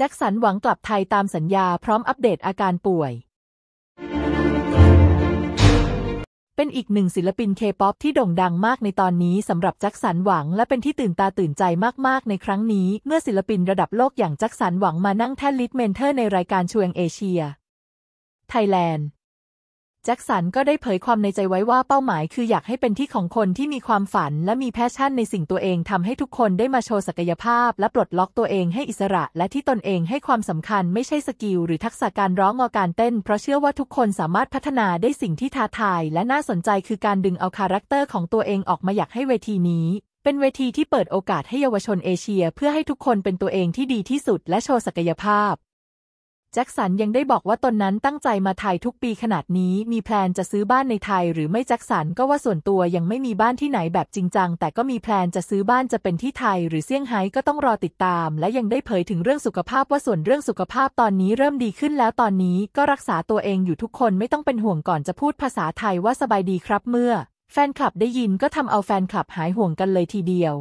แจ็คสันหวังกลับไทยตามสัญญาพร้อมอัปเดตอาการป่วย เป็นอีกหนึ่งศิลปินเคป๊อปที่โด่งดังมากในตอนนี้สำหรับแจ็คสันหวัง และเป็นที่ตื่นตาตื่นใจมาก ๆ ในครั้งนี้ เมื่อศิลปินระดับโลกอย่างแจ็คสันหวังมานั่งแท่นลิทเมนเทอร์ในรายการชวงเอเชีย ไทยแลนด์จ็คสันก็ได้เผยความในใจไว้ว่าเป้าหมายคืออยากให้เป็นที่ของคนที่มีความฝัน และมีแพชชั่นในสิ่งตัวเองทำให้ทุกคนได้มาโชว์ศักยภาพ และปลดล็อกตัวเองให้อิสระและที่ตนเองให้ความสำคัญไม่ใช่สกิลหรือทักษะการร้องอการเต้นเพราะเชื่อว่าทุกคนสามารถพัฒนาได้สิ่งที่ท้าทายและน่าสนใจคือการดึงเอาคาแรคเตอร์ของตัวเองออกมาอยากให้เวทีนี้ เป็นเวทีที่เปิดโอกาสให้เยาวชนเอเชีย เพื่อให้ทุกคนเป็นตัวเองที่ดีที่สุด และโชว์ศักยภาพแจ็คสันยังได้บอกว่าตนนั้นตั้งใจมาไทยทุกปีขนาดนี้มีแพลนจะซื้อบ้านในไทย หรือไม่แจ็คสันก็ว่าส่วนตัวยังไม่มีบ้านที่ไหนแบบจริงจัง แต่ก็มีแพลนจะซื้อบ้านจะเป็นที่ไทย หรือเซี่ยงไฮ้ก็ต้องรอติดตาม และยังได้เผยถึงเรื่องสุขภาพว่าส่วนเรื่องสุขภาพตอนนี้เริ่มดีขึ้นแล้วตอนนี้ก็รักษาตัวเองอยู่ทุกคนไม่ต้องเป็นห่วงก่อนจะพูด ภาษาไทยว่าสบายดีครับเมื่อ แฟนคลับได้ยินก็ทำเอาแฟนคลับหายห่วงกันเลยทีเดียว